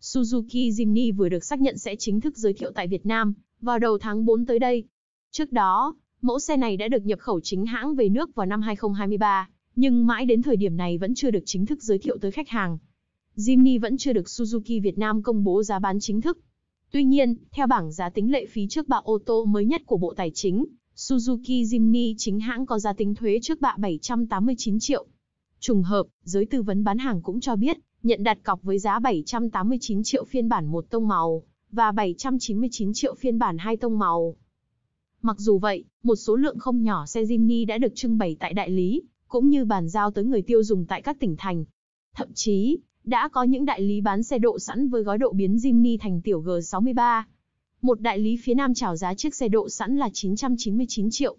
Suzuki Jimny vừa được xác nhận sẽ chính thức giới thiệu tại Việt Nam vào đầu tháng 4 tới đây. Trước đó, mẫu xe này đã được nhập khẩu chính hãng về nước vào năm 2023, nhưng mãi đến thời điểm này vẫn chưa được chính thức giới thiệu tới khách hàng. Jimny vẫn chưa được Suzuki Việt Nam công bố giá bán chính thức. Tuy nhiên, theo bảng giá tính lệ phí trước bạ ô tô mới nhất của Bộ Tài chính, Suzuki Jimny chính hãng có giá tính thuế trước bạ 789 triệu. Trùng hợp, giới tư vấn bán hàng cũng cho biết, nhận đặt cọc với giá 789 triệu phiên bản một tông màu và 799 triệu phiên bản hai tông màu. Mặc dù vậy, một số lượng không nhỏ xe Jimny đã được trưng bày tại đại lý, cũng như bàn giao tới người tiêu dùng tại các tỉnh thành. Thậm chí, đã có những đại lý bán xe độ sẵn với gói độ biến Jimny thành tiểu G63, một đại lý phía Nam chào giá chiếc xe độ sẵn là 999 triệu.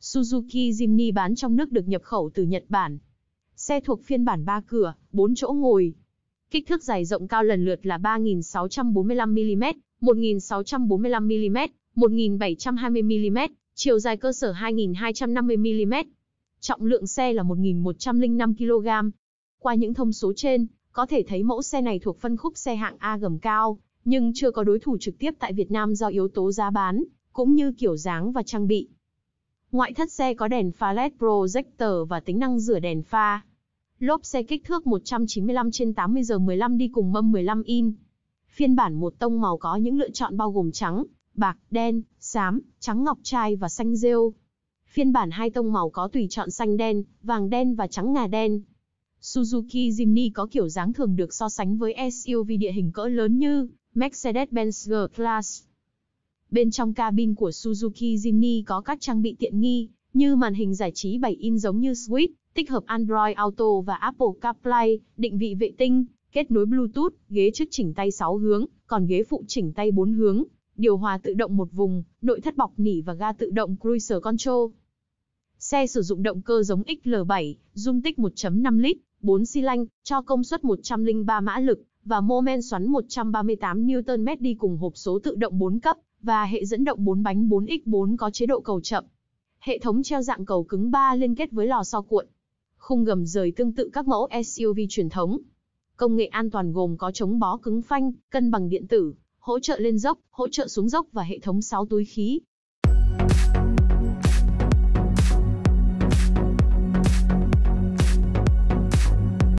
Suzuki Jimny bán trong nước được nhập khẩu từ Nhật Bản. Xe thuộc phiên bản 3 cửa, 4 chỗ ngồi. Kích thước dài rộng cao lần lượt là 3.645mm, 1.645mm, 1.720mm, chiều dài cơ sở 2.250mm. Trọng lượng xe là 1.105kg. Qua những thông số trên, có thể thấy mẫu xe này thuộc phân khúc xe hạng A gầm cao, nhưng chưa có đối thủ trực tiếp tại Việt Nam do yếu tố giá bán, cũng như kiểu dáng và trang bị. Ngoại thất xe có đèn pha LED projector và tính năng rửa đèn pha. Lốp xe kích thước 195 trên 80 giờ 15 đi cùng mâm 15 in. Phiên bản một tông màu có những lựa chọn bao gồm trắng, bạc, đen, xám, trắng ngọc trai và xanh rêu. Phiên bản hai tông màu có tùy chọn xanh đen, vàng đen và trắng ngà đen. Suzuki Jimny có kiểu dáng thường được so sánh với SUV địa hình cỡ lớn như Mercedes-Benz G-Class. Bên trong cabin của Suzuki Jimny có các trang bị tiện nghi, như màn hình giải trí 7 in giống như Switch, tích hợp Android Auto và Apple CarPlay, định vị vệ tinh, kết nối Bluetooth, ghế trước chỉnh tay 6 hướng, còn ghế phụ chỉnh tay 4 hướng, điều hòa tự động một vùng, nội thất bọc nỉ và ga tự động Cruiser Control. Xe sử dụng động cơ giống XL7, dung tích 1.5 lít, 4 xi lanh, cho công suất 103 mã lực, và mô men xoắn 138 Nm đi cùng hộp số tự động 4 cấp và hệ dẫn động 4 bánh 4x4 có chế độ cầu chậm. Hệ thống treo dạng cầu cứng 3 liên kết với lò xo cuộn. Khung gầm rời tương tự các mẫu SUV truyền thống. Công nghệ an toàn gồm có chống bó cứng phanh, cân bằng điện tử, hỗ trợ lên dốc, hỗ trợ xuống dốc và hệ thống 6 túi khí,